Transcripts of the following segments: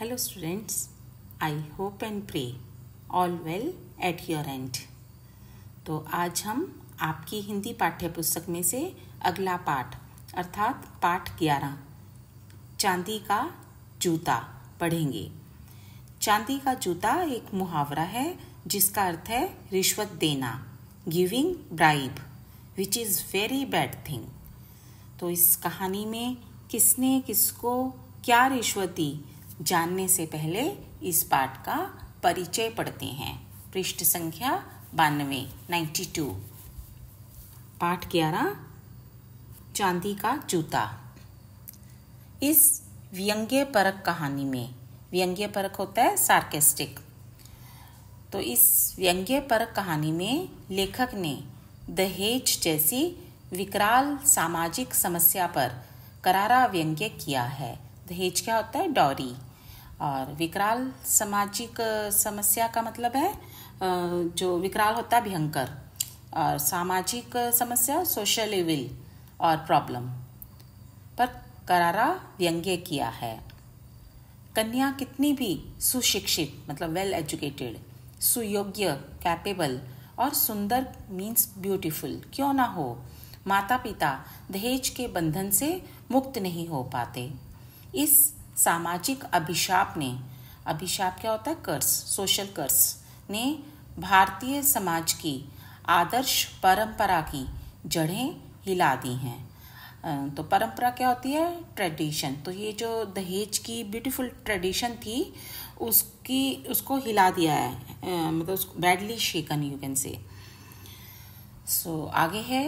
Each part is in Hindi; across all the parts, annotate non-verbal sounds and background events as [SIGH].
Hello students, I hope and pray all well at your end. तो आज हम आपकी हिंदी पाठ्य पुस्तक में से अगला पाठ अर्थात पाठ ग्यारह चांदी का जूता पढ़ेंगे चांदी का जूता एक मुहावरा है जिसका अर्थ है रिश्वत देना giving bribe which is very bad thing तो इस कहानी में किसने किसको क्या रिश्वत दी जानने से पहले इस पाठ का परिचय पढ़ते हैं पृष्ठ संख्या बानवे नाइन्टी टू पाठ ग्यारह चांदी का जूता इस व्यंग्य परक कहानी में व्यंग्य परक होता है सार्केस्टिक तो इस व्यंग्य परक कहानी में लेखक ने दहेज जैसी विकराल सामाजिक समस्या पर करारा व्यंग्य किया है दहेज क्या होता है डॉरी और विकराल सामाजिक समस्या का मतलब है जो विकराल होता है भयंकर और सामाजिक समस्या सोशल इविल और प्रॉब्लम पर करारा व्यंग्य किया है कन्या कितनी भी सुशिक्षित मतलब वेल एजुकेटेड सुयोग्य कैपेबल और सुंदर मीन्स ब्यूटीफुल क्यों ना हो माता पिता दहेज के बंधन से मुक्त नहीं हो पाते इस सामाजिक अभिशाप ने अभिशाप क्या होता है कर्स सोशल कर्स ने भारतीय समाज की आदर्श परंपरा की जड़ें हिला दी हैं तो परंपरा क्या होती है ट्रेडिशन तो ये जो दहेज की ब्यूटीफुल ट्रेडिशन थी उसकी उसको हिला दिया है मतलब उसको बैडली शेकन यू कैन से सो आगे है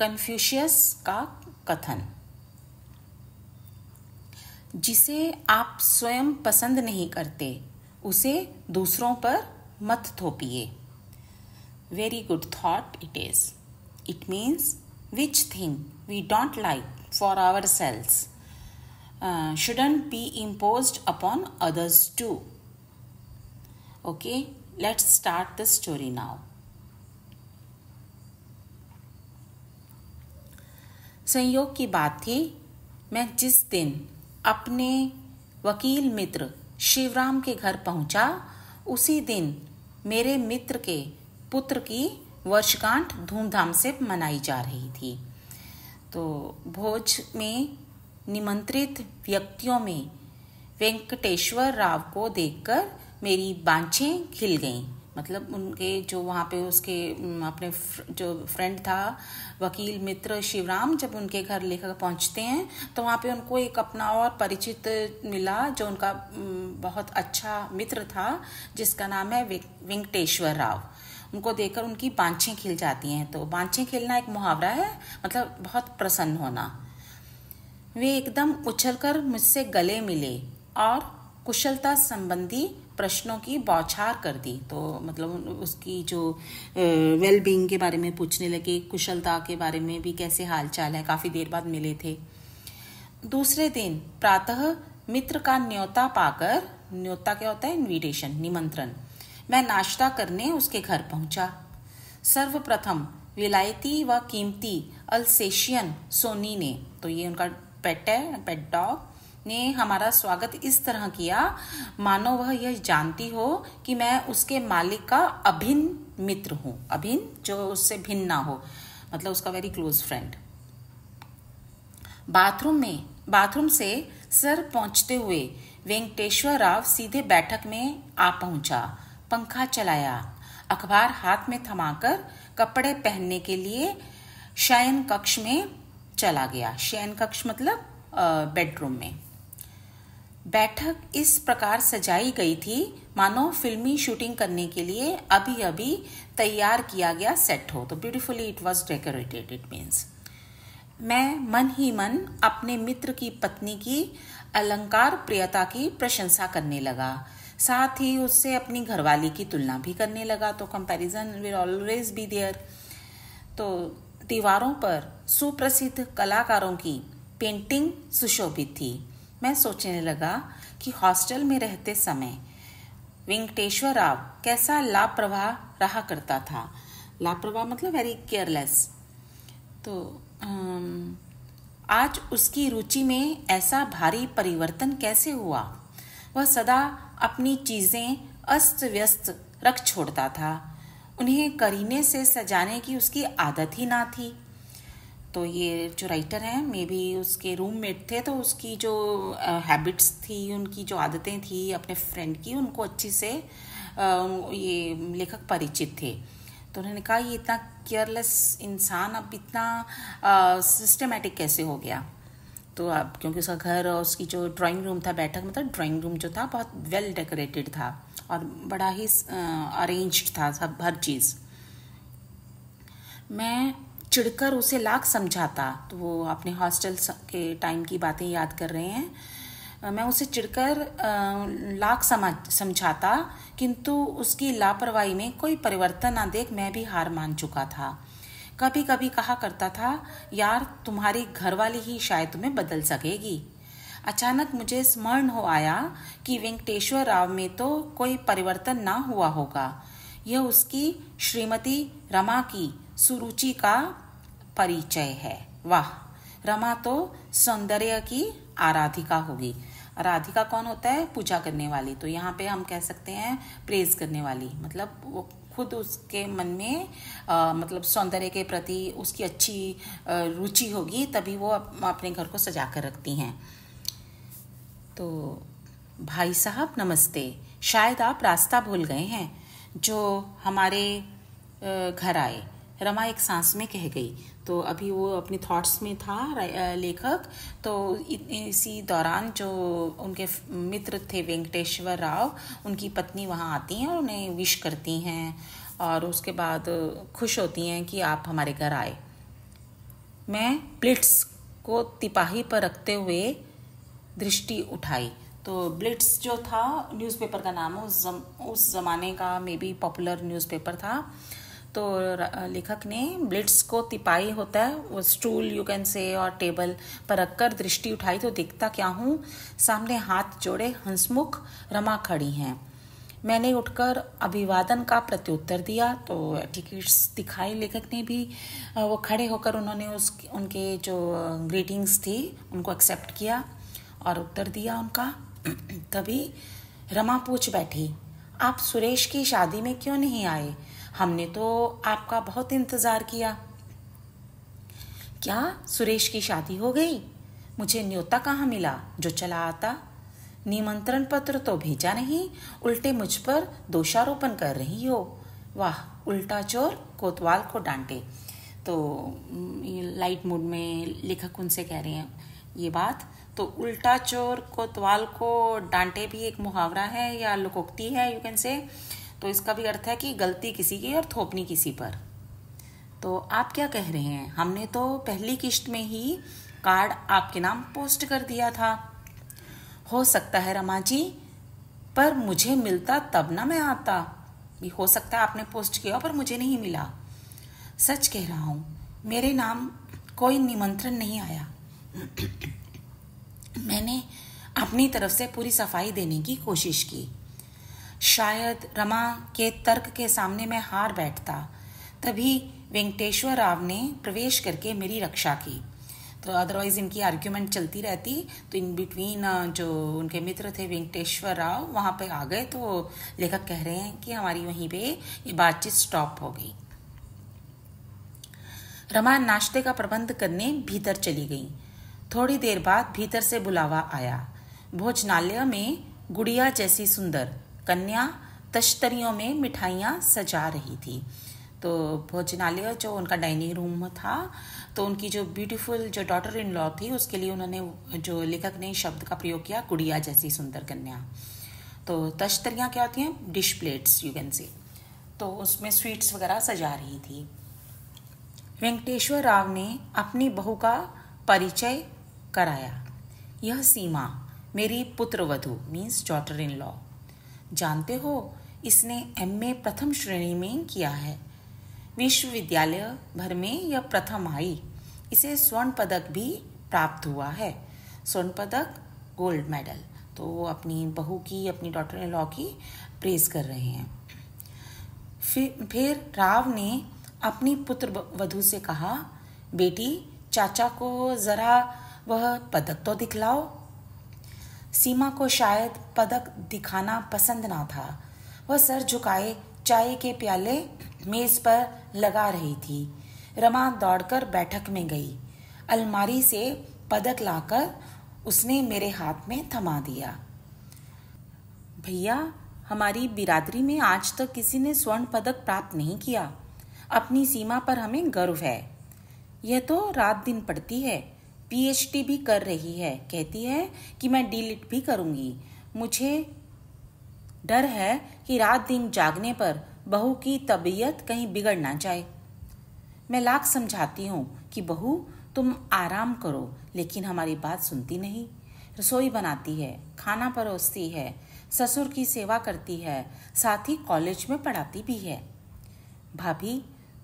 कन्फ्यूशियस का कथन जिसे आप स्वयं पसंद नहीं करते उसे दूसरों पर मत थोपिए very good thought it is it means which thing we don't like for our selves shouldn't be impose upon others too okay let's start the story now संयोग की बात थी मैं जिस दिन अपने वकील मित्र शिवराम के घर पहुंचा उसी दिन मेरे मित्र के पुत्र की वर्षगांठ धूमधाम से मनाई जा रही थी तो भोज में निमंत्रित व्यक्तियों में वेंकटेश्वर राव को देखकर मेरी बाँछें खिल गईं मतलब उनके जो वहाँ पे उसके अपने जो फ्रेंड था वकील मित्र शिवराम जब उनके घर लेकर पहुँचते हैं तो वहाँ पे उनको एक अपना और परिचित मिला जो उनका बहुत अच्छा मित्र था जिसका नाम है वेंकटेश्वर राव उनको देखकर उनकी बांछें खिल जाती हैं तो बांछें खिलना एक मुहावरा है मतलब बहुत प्रसन्न होना वे एकदम उछलकर मुझसे गले मिले और कुशलता संबंधी प्रश्नों की बौछार कर दी तो मतलब उसकी जो वेल बींग के बारे में पूछने लगे कुशलता के बारे में भी कैसे हालचाल है काफ़ी देर बाद मिले थे दूसरे दिन प्रातः मित्र का न्योता पाकर न्योता क्या होता है इनविटेशन निमंत्रण मैं नाश्ता करने उसके घर पहुंचा सर्वप्रथम विलायती व कीमती अल्सेशियन सोनी ने तो ये उनका पेट है पेट डॉग ने हमारा स्वागत इस तरह किया मानो वह यह जानती हो कि मैं उसके मालिक का अभिन्न मित्र हूं अभिन्न जो उससे भिन्न ना हो मतलब उसका वेरी क्लोज फ्रेंड बाथरूम में बाथरूम से सर पहुंचते हुए वेंकटेश्वर राव सीधे बैठक में आ पहुंचा पंखा चलाया अखबार हाथ में थमाकर कपड़े पहनने के लिए शयन कक्ष में चला गया शयन कक्ष मतलब बेडरूम में बैठक इस प्रकार सजाई गई थी मानो फिल्मी शूटिंग करने के लिए अभी अभी तैयार किया गया सेट हो तो beautifully it was decorated it means मैं मन ही मन अपने मित्र की पत्नी की अलंकार प्रियता की प्रशंसा करने लगा साथ ही उससे अपनी घरवाली की तुलना भी करने लगा तो comparison will always be there तो दीवारों पर सुप्रसिद्ध कलाकारों की पेंटिंग सुशोभित थी मैं सोचने लगा कि हॉस्टल में रहते समय वेंकटेश्वर राव कैसा लापरवाह रहा करता था लापरवाह मतलब वेरी केयरलेस तो आज उसकी रुचि में ऐसा भारी परिवर्तन कैसे हुआ वह सदा अपनी चीज़ें अस्त व्यस्त रख छोड़ता था उन्हें करीने से सजाने की उसकी आदत ही ना थी तो ये जो राइटर हैं मे बी उसके रूम मेट थे तो उसकी जो हैबिट्स थी उनकी जो आदतें थी अपने फ्रेंड की उनको अच्छी से ये लेखक परिचित थे तो उन्होंने कहा ये इतना केयरलेस इंसान अब इतना सिस्टमेटिक कैसे हो गया तो अब क्योंकि उसका घर और उसकी जो ड्राइंग रूम था बैठक मतलब ड्राइंग रूम जो था बहुत वेल डेकोरेटेड था और बड़ा ही अरेंज था सब हर चीज़ मैं चिढ़कर उसे लाख समझाता तो वो अपने हॉस्टल के टाइम की बातें याद कर रहे हैं मैं उसे चिढ़कर लाख समझाता किंतु उसकी लापरवाही में कोई परिवर्तन ना देख मैं भी हार मान चुका था कभी कभी कहा करता था यार तुम्हारी घरवाली ही शायद तुम्हें बदल सकेगी अचानक मुझे स्मरण हो आया कि वेंकटेश्वर राव में तो कोई परिवर्तन ना हुआ होगा यह उसकी श्रीमती रमा की सुरुचि का परिचय है वाह रमा तो सौंदर्य की आराधिका होगी आराधिका कौन होता है पूजा करने वाली तो यहाँ पे हम कह सकते हैं प्रेज करने वाली मतलब वो खुद उसके मन में आ, मतलब सौंदर्य के प्रति उसकी अच्छी रुचि होगी तभी वो अपने घर को सजा कर रखती हैं तो भाई साहब नमस्ते शायद आप रास्ता भूल गए हैं जो हमारे घर आए रमा एक सांस में कह गई तो अभी वो अपने थॉट्स में था लेखक तो इसी दौरान जो उनके मित्र थे वेंकटेश्वर राव उनकी पत्नी वहाँ आती हैं और उन्हें विश करती हैं और उसके बाद खुश होती हैं कि आप हमारे घर आए मैं ब्लिट्स को तिपाही पर रखते हुए दृष्टि उठाई तो ब्लिट्स जो था न्यूज़पेपर का नाम उस जम, उस ज़माने का मे बी पॉपुलर न्यूज़पेपर था तो लेखक ने ब्लिट्स को तिपाई होता है वो स्टूल यू कैन से और टेबल पर रखकर दृष्टि उठाई तो देखता क्या हूँ सामने हाथ जोड़े हंसमुख रमा खड़ी हैं मैंने उठकर अभिवादन का प्रत्युत्तर दिया तो टिकट्स दिखाई लेखक ने भी वो खड़े होकर उन्होंने उस उनके जो ग्रीटिंग्स थी उनको एक्सेप्ट किया और उत्तर दिया उनका तभी [CLEARS THROAT] रमा पूछ बैठी आप सुरेश की शादी में क्यों नहीं आए हमने तो आपका बहुत इंतज़ार किया क्या सुरेश की शादी हो गई मुझे न्योता कहाँ मिला जो चला आता निमंत्रण पत्र तो भेजा नहीं उल्टे मुझ पर दोषारोपण कर रही हो वाह उल्टा चोर कोतवाल को डांटे तो लाइट मूड में लेखक उनसे कह रहे हैं ये बात तो उल्टा चोर कोतवाल को डांटे भी एक मुहावरा है या लुकोक्ति है यू कैन से तो इसका भी अर्थ है कि गलती किसी की और थोपनी किसी पर तो आप क्या कह रहे हैं हमने तो पहली किश्त में ही कार्ड आपके नाम पोस्ट कर दिया था हो सकता है रमा जी पर मुझे मिलता तब ना मैं आता भी हो सकता है आपने पोस्ट किया पर मुझे नहीं मिला सच कह रहा हूँ मेरे नाम कोई निमंत्रण नहीं आया मैंने अपनी तरफ से पूरी सफाई देने की कोशिश की शायद रमा के तर्क के सामने मैं हार बैठता तभी वेंकटेश्वर राव ने प्रवेश करके मेरी रक्षा की तो अदरवाइज़ इनकी आर्ग्यूमेंट चलती रहती तो इन बिटवीन जो उनके मित्र थे वेंकटेश्वर राव वहाँ पे आ गए तो लेखक कह रहे हैं कि हमारी वहीं पे ये बातचीत स्टॉप हो गई रमा नाश्ते का प्रबंध करने भीतर चली गई थोड़ी देर बाद भीतर से बुलावा आया भोजनालय में गुड़िया जैसी सुंदर कन्या तश्तरियों में मिठाइयाँ सजा रही थी तो भोजनालय जो उनका डाइनिंग रूम था तो उनकी जो ब्यूटीफुल जो डॉटर इन लॉ थी उसके लिए उन्होंने जो लेखक ने शब्द का प्रयोग किया गुड़िया जैसी सुंदर कन्या तो तश्तरियाँ क्या होती हैं डिश प्लेट्स यू कैन से तो उसमें स्वीट्स वगैरह सजा रही थी वेंकटेश्वर राव ने अपनी बहू का परिचय कराया यह सीमा मेरी पुत्रवधु मीन्स डॉटर इन लॉ जानते हो इसने ए प्रथम श्रेणी में किया है विश्वविद्यालय भर में यह प्रथम आई इसे स्वर्ण पदक भी प्राप्त हुआ है स्वर्ण पदक गोल्ड मेडल तो वो अपनी बहू की अपनी डॉटर इन लॉ की प्रेस कर रहे हैं फिर फिर राव ने अपनी पुत्र वधु से कहा बेटी चाचा को ज़रा वह पदक तो दिखलाओ सीमा को शायद पदक दिखाना पसंद ना था वह सर झुकाए चाय के प्याले मेज पर लगा रही थी रमा दौड़कर बैठक में गई अलमारी से पदक लाकर उसने मेरे हाथ में थमा दिया भैया हमारी बिरादरी में आज तक किसी ने स्वर्ण पदक प्राप्त नहीं किया अपनी सीमा पर हमें गर्व है यह तो रात दिन पड़ती है पीएचडी भी कर रही है कहती है कि मैं डिलीट भी करूँगी मुझे डर है कि रात दिन जागने पर बहू की तबीयत कहीं बिगड़ ना जाए मैं लाख समझाती हूँ कि बहू तुम आराम करो लेकिन हमारी बात सुनती नहीं रसोई बनाती है खाना परोसती है ससुर की सेवा करती है साथ ही कॉलेज में पढ़ाती भी है भाभी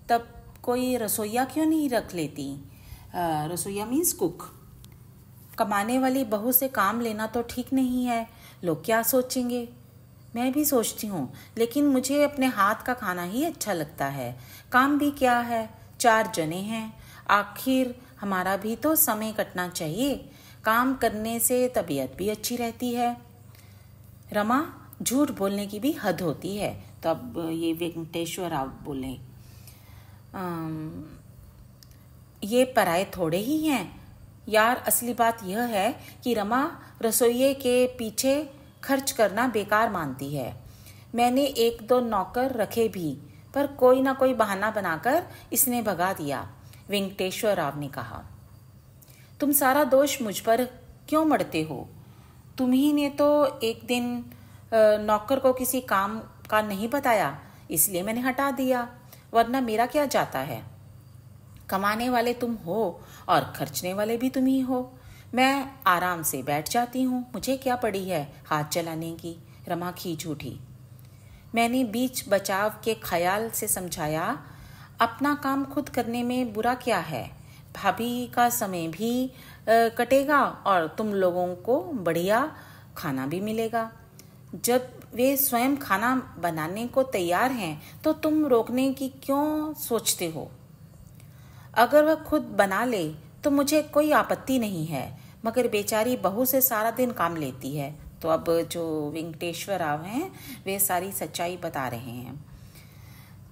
तब कोई रसोईया क्यों नहीं रख लेती रसोईया मीन्स कुक कमाने वाली बहू से काम लेना तो ठीक नहीं है लोग क्या सोचेंगे मैं भी सोचती हूँ लेकिन मुझे अपने हाथ का खाना ही अच्छा लगता है काम भी क्या है चार जने हैं आखिर हमारा भी तो समय कटना चाहिए काम करने से तबीयत भी अच्छी रहती है रमा झूठ बोलने की भी हद होती है तब तो ये वेंकटेश्वर आप बोले ये पराए थोड़े ही हैं यार असली बात यह है कि रमा रसोइये के पीछे खर्च करना बेकार मानती है मैंने एक दो नौकर रखे भी पर कोई ना कोई बहाना बनाकर इसने भगा दिया वेंकटेश्वर राव ने कहा तुम सारा दोष मुझ पर क्यों मरते हो तुम्ही ने तो एक दिन नौकर को किसी काम का नहीं बताया इसलिए मैंने हटा दिया वरना मेरा क्या जाता है कमाने वाले तुम हो और खर्चने वाले भी तुम ही हो मैं आराम से बैठ जाती हूँ मुझे क्या पड़ी है हाथ चलाने की रमा खींच उठी मैंने बीच बचाव के ख्याल से समझाया अपना काम खुद करने में बुरा क्या है भाभी का समय भी आ, कटेगा और तुम लोगों को बढ़िया खाना भी मिलेगा जब वे स्वयं खाना बनाने को तैयार हैं तो तुम रोकने की क्यों सोचते हो अगर वह खुद बना ले तो मुझे कोई आपत्ति नहीं है मगर बेचारी बहू से सारा दिन काम लेती है तो अब जो वेंकटेश्वर राव हैं वे सारी सच्चाई बता रहे हैं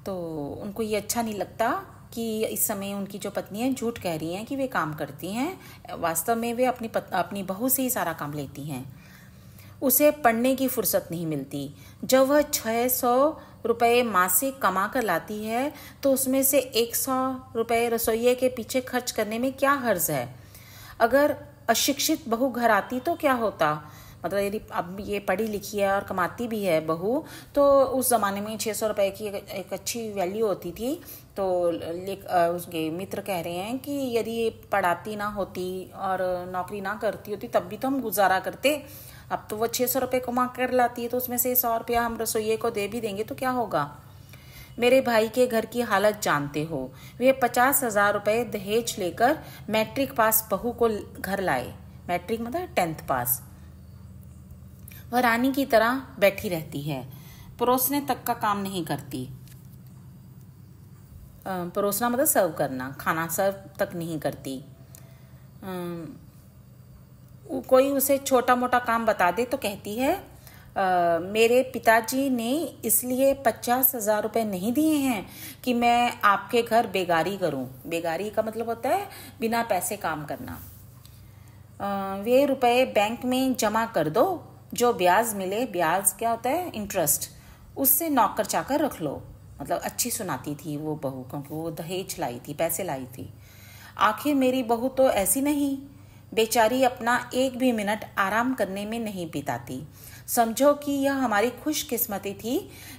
तो उनको ये अच्छा नहीं लगता कि इस समय उनकी जो पत्नी है झूठ कह रही हैं कि वे काम करती हैं वास्तव में वे अपनी पत, अपनी बहू से ही सारा काम लेती हैं उसे पढ़ने की फुर्सत नहीं मिलती जब वह छः सौ रुपए मासिक कमा कर लाती है तो उसमें से एक सौ रुपये रसोइये के पीछे खर्च करने में क्या हर्ज है अगर अशिक्षित बहु घर आती तो क्या होता मतलब यदि अब ये पढ़ी लिखी है और कमाती भी है बहू तो उस ज़माने में छः सौ रुपये की एक अच्छी वैल्यू होती थी तो उसके मित्र कह रहे हैं कि यदि ये पढ़ाती ना होती और नौकरी ना करती होती तब भी तो हम गुजारा करते अब तो वो छः सौ रुपये कमा कर लाती है तो उसमें से सौ रुपया हम रसोइये को दे भी देंगे तो क्या होगा मेरे भाई के घर की हालत जानते हो वे पचास हजार रुपये दहेज लेकर मैट्रिक पास बहू को घर लाए मैट्रिक मतलब टेंथ पास वह रानी की तरह बैठी रहती है परोसने तक का काम नहीं करती परोसना मतलब सर्व करना खाना सर्व तक नहीं करती कोई उसे छोटा मोटा काम बता दे तो कहती है आ, मेरे पिताजी ने इसलिए पचास हज़ार रुपये नहीं दिए हैं कि मैं आपके घर बेगारी करूं। बेगारी का मतलब होता है बिना पैसे काम करना आ, वे रुपए बैंक में जमा कर दो जो ब्याज मिले ब्याज क्या होता है इंटरेस्ट उससे नौकर चाकर रख लो मतलब अच्छी सुनाती थी वो बहू क्योंकि वो दहेज लाई थी पैसे लाई थी आखिर मेरी बहू तो ऐसी नहीं बेचारी अपना एक भी मिनट आराम करने में नहीं बिताती समझो कि यह हमारी खुशकिस्मती थी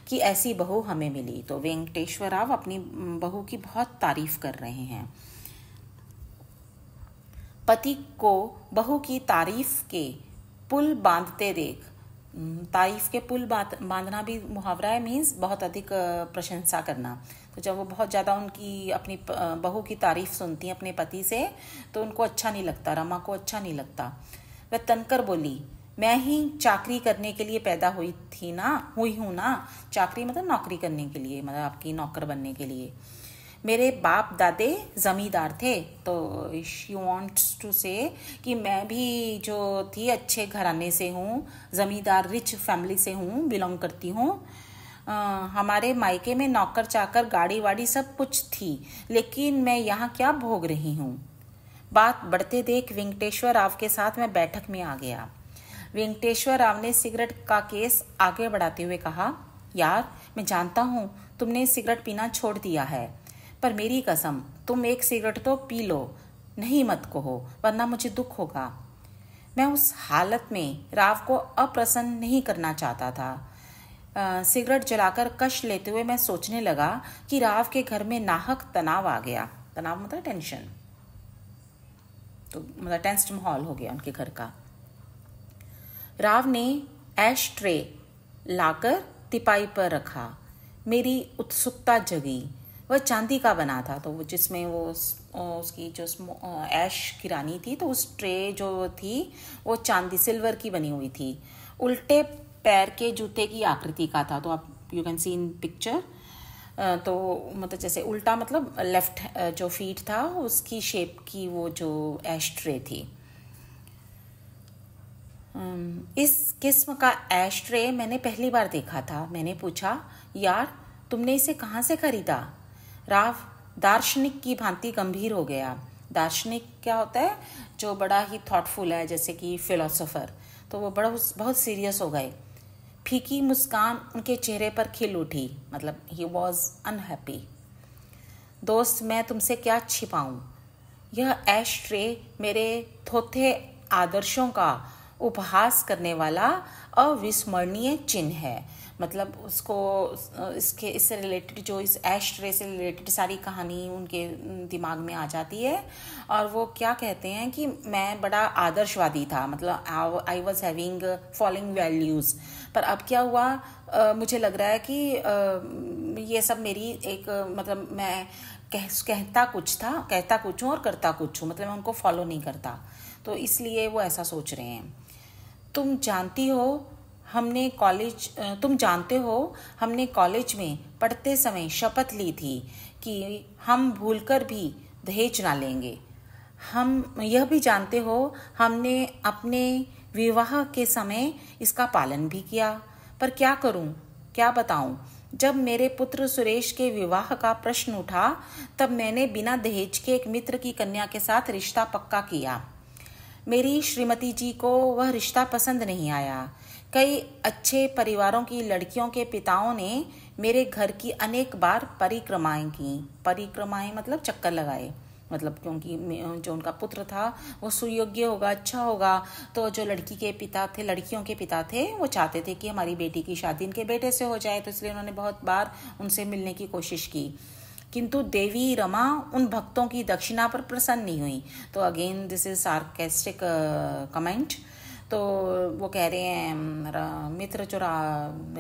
कि ऐसी बहू हमें मिली तो वेंकटेश्वर राव अपनी बहू की बहुत तारीफ कर रहे हैं पति को बहू की तारीफ के पुल बांधते देख तारीफ के पुल बांधना भी मुहावरा है मीन्स बहुत अधिक प्रशंसा करना तो जब वो बहुत ज़्यादा उनकी अपनी बहू की तारीफ सुनती हैं अपने पति से तो उनको अच्छा नहीं लगता रमा को अच्छा नहीं लगता वह तनकर बोली मैं ही चाकरी करने के लिए पैदा हुई थी ना हुई हूँ ना चाकरी मतलब नौकरी करने के लिए मतलब आपकी नौकर बनने के लिए मेरे बाप दादे ज़मींदार थे तो शी वॉन्ट्स टू से कि मैं भी जो थी अच्छे घराने से हूँ ज़मींदार रिच फैमिली से हूँ बिलोंग करती हूँ हमारे मायके में नौकर चाकर गाड़ी वाड़ी सब कुछ थी लेकिन मैं यहाँ क्या भोग रही हूँ बात बढ़ते देख वेंकटेश्वर राव के साथ मैं बैठक में आ गया वेंकटेश्वर राव ने सिगरेट का केस आगे बढ़ाते हुए कहा यार मैं जानता हूँ तुमने सिगरेट पीना छोड़ दिया है पर मेरी कसम तुम एक सिगरेट तो पी लो नहीं मत कहो वरना मुझे दुख होगा मैं उस हालत में राव को अप्रसन्न नहीं करना चाहता था सिगरेट जलाकर कश लेते हुए मैं सोचने लगा कि राव के घर में नाहक तनाव आ गया तनाव मतलब टेंशन तो मतलब टेंस्ड माहौल हो गया उनके घर का राव ने ऐश ट्रे लाकर तिपाई पर रखा मेरी उत्सुकता जगी वह चांदी का बना था तो वो जिसमें वो उसकी जो ऐश की रानी थी तो उस ट्रे जो थी वो चांदी सिल्वर की बनी हुई थी उल्टे पैर के जूते की आकृति का था तो आप you can see in picture तो मतलब जैसे उल्टा मतलब लेफ्ट जो फीट था उसकी शेप की वो जो ऐश ट्रे थी इस किस्म का ऐश ट्रे मैंने पहली बार देखा था मैंने पूछा यार तुमने इसे कहाँ से खरीदा राव दार्शनिक की भांति गंभीर हो गया दार्शनिक क्या होता है जो बड़ा ही थॉटफुल है जैसे कि फिलोसोफर तो वो बड़ा बहुत सीरियस हो गए फीकी मुस्कान उनके चेहरे पर खिल उठी मतलब ही वॉज अनहैप्पी दोस्त मैं तुमसे क्या छिपाऊं यह ऐश ट्रे मेरे थोथे आदर्शों का उपहास करने वाला अविस्मरणीय चिन्ह है मतलब उसको इसके इससे रिलेटेड जो इस ऐश ट्रे से रिलेटेड सारी कहानी उनके दिमाग में आ जाती है और वो क्या कहते हैं कि मैं बड़ा आदर्शवादी था मतलब I was having following values पर अब क्या हुआ आ, मुझे लग रहा है कि आ, ये सब मेरी एक मतलब मैं कह, कहता कुछ था कहता कुछ हूँ और करता कुछ हूँ मतलब मैं उनको फॉलो नहीं करता तो इसलिए वो ऐसा सोच रहे हैं तुम जानती हो हमने कॉलेज तुम जानते हो हमने कॉलेज में पढ़ते समय शपथ ली थी कि हम भूलकर भी दहेज ना लेंगे हम यह भी जानते हो हमने अपने विवाह के समय इसका पालन भी किया पर क्या करूं क्या बताऊं जब मेरे पुत्र सुरेश के विवाह का प्रश्न उठा तब मैंने बिना दहेज के एक मित्र की कन्या के साथ रिश्ता पक्का किया मेरी श्रीमती जी को वह रिश्ता पसंद नहीं आया कई अच्छे परिवारों की लड़कियों के पिताओं ने मेरे घर की अनेक बार परिक्रमाएं की परिक्रमाएं मतलब चक्कर लगाए मतलब क्योंकि जो उनका पुत्र था वो सुयोग्य होगा अच्छा होगा तो जो लड़की के पिता थे लड़कियों के पिता थे वो चाहते थे कि हमारी बेटी की शादी इनके बेटे से हो जाए तो इसलिए उन्होंने बहुत बार उनसे मिलने की कोशिश की किंतु देवी रमा उन भक्तों की दक्षिणा पर प्रसन्न नहीं हुई तो again this is sarcastic comment uh, तो वो कह रहे हैं मित्र जो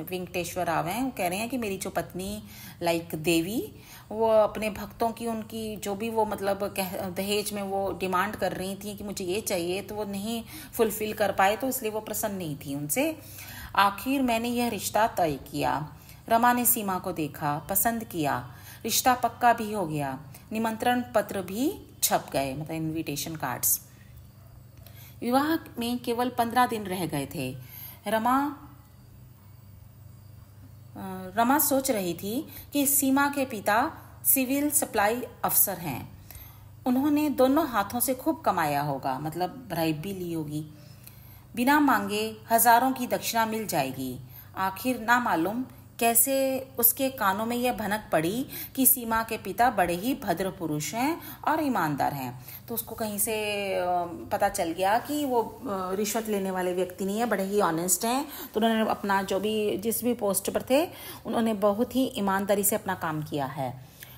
वेंकटेश्वर राव हैं वो कह रहे हैं कि मेरी जो पत्नी लाइक देवी वो अपने भक्तों की उनकी जो भी वो मतलब कह दहेज में वो डिमांड कर रही थी कि मुझे ये चाहिए तो वो नहीं फुलफिल कर पाए तो इसलिए वो प्रसन्न नहीं थी उनसे आखिर मैंने यह रिश्ता तय किया रमा ने सीमा को देखा पसंद किया रिश्ता पक्का भी हो गया निमंत्रण पत्र भी छप गए मतलब इनविटेशन कार्ड्स विवाह में केवल पंद्रह दिन रह गए थे रमा रमा सोच रही थी कि सीमा के पिता सिविल सप्लाई अफसर हैं उन्होंने दोनों हाथों से खूब कमाया होगा मतलब ब्राइब भी ली होगी बिना मांगे हजारों की दक्षिणा मिल जाएगी आखिर ना मालूम कैसे उसके कानों में यह भनक पड़ी कि सीमा के पिता बड़े ही भद्र पुरुष हैं और ईमानदार हैं तो उसको कहीं से पता चल गया कि वो रिश्वत लेने वाले व्यक्ति नहीं है बड़े ही ऑनेस्ट हैं तो उन्होंने अपना जो भी जिस भी पोस्ट पर थे उन्होंने बहुत ही ईमानदारी से अपना काम किया है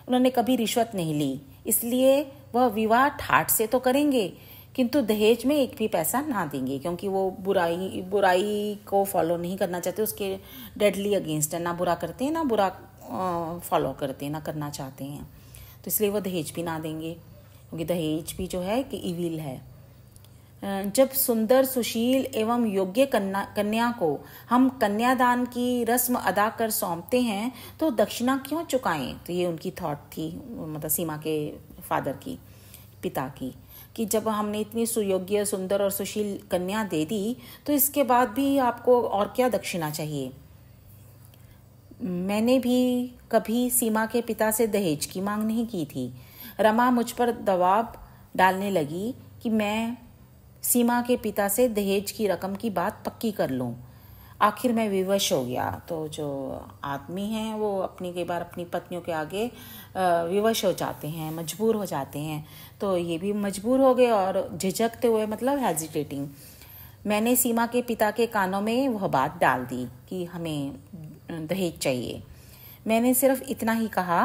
उन्होंने कभी रिश्वत नहीं ली इसलिए वह विवाह ठाट से तो करेंगे किंतु दहेज में एक भी पैसा ना देंगे क्योंकि वो बुराई बुराई को फॉलो नहीं करना चाहते उसके डेडली अगेंस्ट है ना बुरा करते हैं ना बुरा फॉलो करते हैं ना करना चाहते हैं तो इसलिए वो दहेज भी ना देंगे क्योंकि दहेज भी जो है कि इविल है जब सुंदर सुशील एवं योग्य कन्या कन्या को हम कन्यादान की रस्म अदा कर सौंपते हैं तो दक्षिणा क्यों चुकाएं तो ये उनकी थॉट थी मतलब सीमा के फादर की पिता की कि जब हमने इतनी सुयोग्य सुंदर और सुशील कन्या दे दी तो इसके बाद भी आपको और क्या दक्षिणा चाहिए मैंने भी कभी सीमा के पिता से दहेज की मांग नहीं की थी रमा मुझ पर दबाव डालने लगी कि मैं सीमा के पिता से दहेज की रकम की बात पक्की कर लूँ आखिर मैं विवश हो गया तो जो आदमी हैं वो अपनी कई बार अपनी पत्नियों के आगे विवश हो जाते हैं मजबूर हो जाते हैं तो ये भी मजबूर हो गए और झिझकते हुए मतलब हेजिटेटिंग मैंने सीमा के पिता के कानों में वह बात डाल दी कि हमें दहेज चाहिए मैंने सिर्फ इतना ही कहा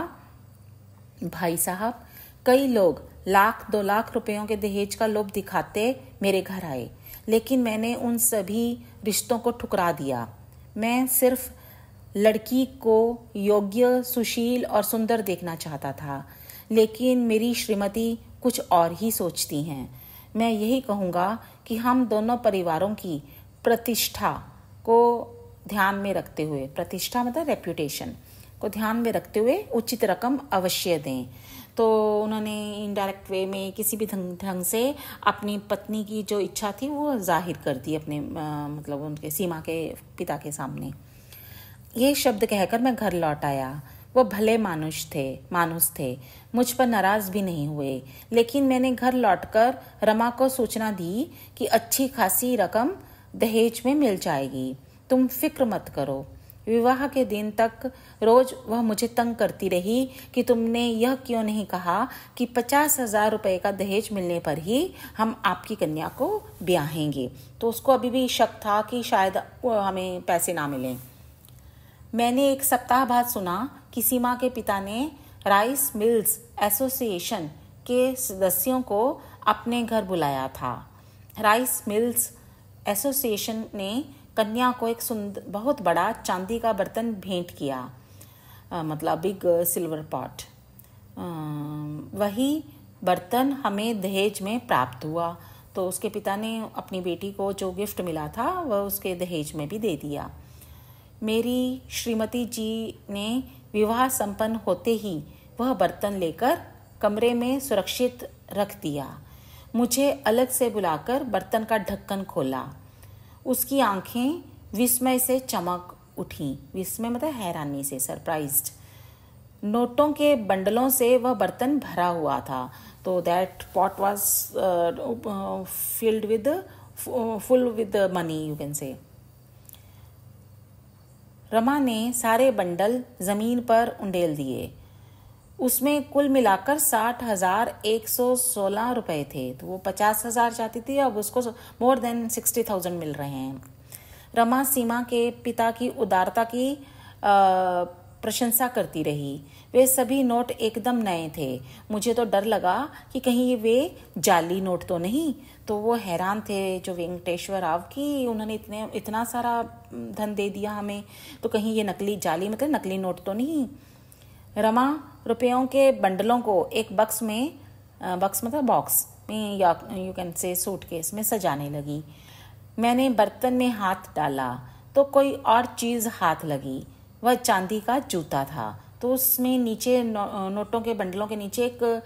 भाई साहब कई लोग लाख दो लाख रुपयों के दहेज का लोभ दिखाते मेरे घर आए लेकिन मैंने उन सभी रिश्तों को ठुकरा दिया मैं सिर्फ लड़की को योग्य सुशील और सुंदर देखना चाहता था लेकिन मेरी श्रीमती कुछ और ही सोचती हैं मैं यही कहूँगा कि हम दोनों परिवारों की प्रतिष्ठा को ध्यान में रखते हुए प्रतिष्ठा मतलब रेप्यूटेशन को ध्यान में रखते हुए उचित रकम अवश्य दें तो उन्होंने इनडायरेक्ट वे में किसी भी ढंग से अपनी पत्नी की जो इच्छा थी वो जाहिर कर दी अपने आ, मतलब उनके सीमा के पिता के सामने ये शब्द कहकर मैं घर लौट आया वो भले मानुष थे मानुस थे मुझ पर नाराज भी नहीं हुए लेकिन मैंने घर लौटकर रमा को सूचना दी कि अच्छी खासी रकम दहेज में मिल जाएगी तुम फिक्र मत करो विवाह के दिन तक रोज वह मुझे तंग करती रही कि तुमने यह क्यों नहीं कहा कि पचास हजार रुपये का दहेज मिलने पर ही हम आपकी कन्या को ब्याहेंगे तो उसको अभी भी शक था कि शायद हमें पैसे ना मिलें मैंने एक सप्ताह बाद सुना कि सीमा के पिता ने राइस मिल्स एसोसिएशन के सदस्यों को अपने घर बुलाया था राइस मिल्स एसोसिएशन ने कन्या को एक सुंदर बहुत बड़ा चांदी का बर्तन भेंट किया आ, मतलब बिग सिल्वर पॉट वही बर्तन हमें दहेज में प्राप्त हुआ तो उसके पिता ने अपनी बेटी को जो गिफ्ट मिला था वह उसके दहेज में भी दे दिया मेरी श्रीमती जी ने विवाह संपन्न होते ही वह बर्तन लेकर कमरे में सुरक्षित रख दिया मुझे अलग से बुलाकर बर्तन का ढक्कन खोला उसकी आंखें विस्मय से चमक उठी विस्मय मतलब हैरानी से सरप्राइज्ड नोटों के बंडलों से वह बर्तन भरा हुआ था तो that pot was filled with full with money you can say Rama ने सारे बंडल जमीन पर उंडेल दिए उसमें कुल मिलाकर साठ हज़ार एक सौ सोलह रुपए थे तो वो पचास हज़ार चाहती थी अब उसको मोर देन सिक्सटी थाउजेंड मिल रहे हैं रमा सीमा के पिता की उदारता की प्रशंसा करती रही वे सभी नोट एकदम नए थे मुझे तो डर लगा कि कहीं वे जाली नोट तो नहीं तो वो हैरान थे जो वेंकटेश्वर राव की उन्होंने इतने इतना सारा धन दे दिया हमें तो कहीं ये नकली जाली मतलब नकली नोट तो नहीं रमा रुपयों के बंडलों को एक बक्स में बक्स मतलब बॉक्स में या यू कैन से सूट के में सजाने लगी मैंने बर्तन में हाथ डाला तो कोई और चीज़ हाथ लगी वह चांदी का जूता था तो उसमें नीचे नो, नोटों के बंडलों के नीचे एक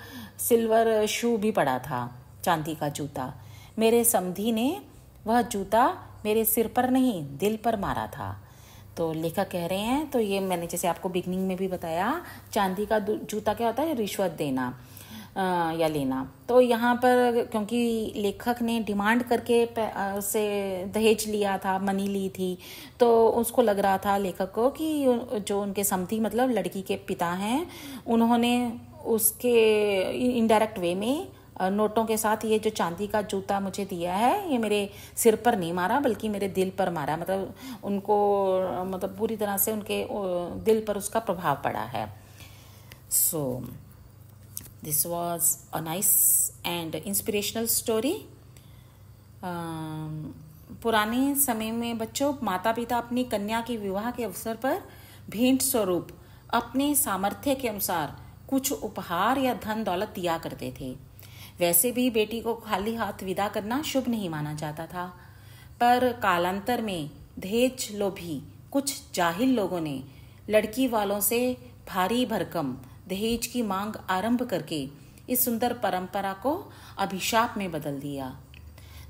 सिल्वर शू भी पड़ा था चांदी का जूता मेरे समधी ने वह जूता मेरे सिर पर नहीं दिल पर मारा था तो लेखक कह रहे हैं तो ये मैंने जैसे आपको बिगनिंग में भी बताया चांदी का जूता क्या होता है रिश्वत देना आ, या लेना तो यहाँ पर क्योंकि लेखक ने डिमांड करके उससे दहेज लिया था मनी ली थी तो उसको लग रहा था लेखक को कि जो उनके समथी मतलब लड़की के पिता हैं उन्होंने उसके इनडायरेक्ट वे में नोटों के साथ ये जो चांदी का जूता मुझे दिया है ये मेरे सिर पर नहीं मारा बल्कि मेरे दिल पर मारा मतलब उनको मतलब पूरी तरह से उनके दिल पर उसका प्रभाव पड़ा है so this was a nice and inspirational story पुराने समय में बच्चों माता पिता अपनी कन्या के विवाह के अवसर पर भेंट स्वरूप अपने सामर्थ्य के अनुसार कुछ उपहार या धन दौलत दिया करते थे वैसे भी बेटी को खाली हाथ विदा करना शुभ नहीं माना जाता था पर कालांतर में दहेज लोभी कुछ जाहिल लोगों ने लड़की वालों से भारी भरकम दहेज की मांग आरंभ करके इस सुंदर परंपरा को अभिशाप में बदल दिया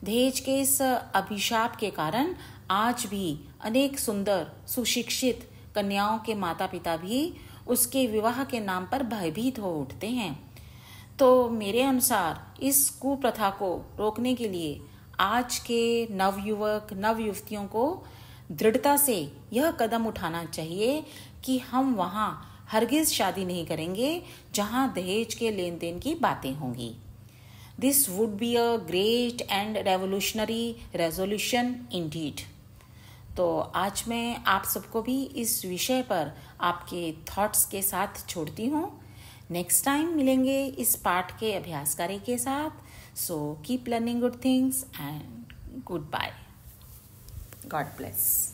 दहेज के इस अभिशाप के कारण आज भी अनेक सुंदर सुशिक्षित कन्याओं के माता पिता भी उसके विवाह के नाम पर भयभीत हो उठते हैं तो मेरे अनुसार इस कुप्रथा को रोकने के लिए आज के नवयुवक नवयुवतियों को दृढ़ता से यह कदम उठाना चाहिए कि हम वहाँ हरगिज शादी नहीं करेंगे जहाँ दहेज के लेन देन की बातें होंगी this would be a great and revolutionary resolution indeed तो आज मैं आप सबको भी इस विषय पर आपके थॉट्स के साथ छोड़ती हूँ नेक्स्ट टाइम मिलेंगे इस पाठ के अभ्यास कार्य के साथ so keep learning good things and goodbye god bless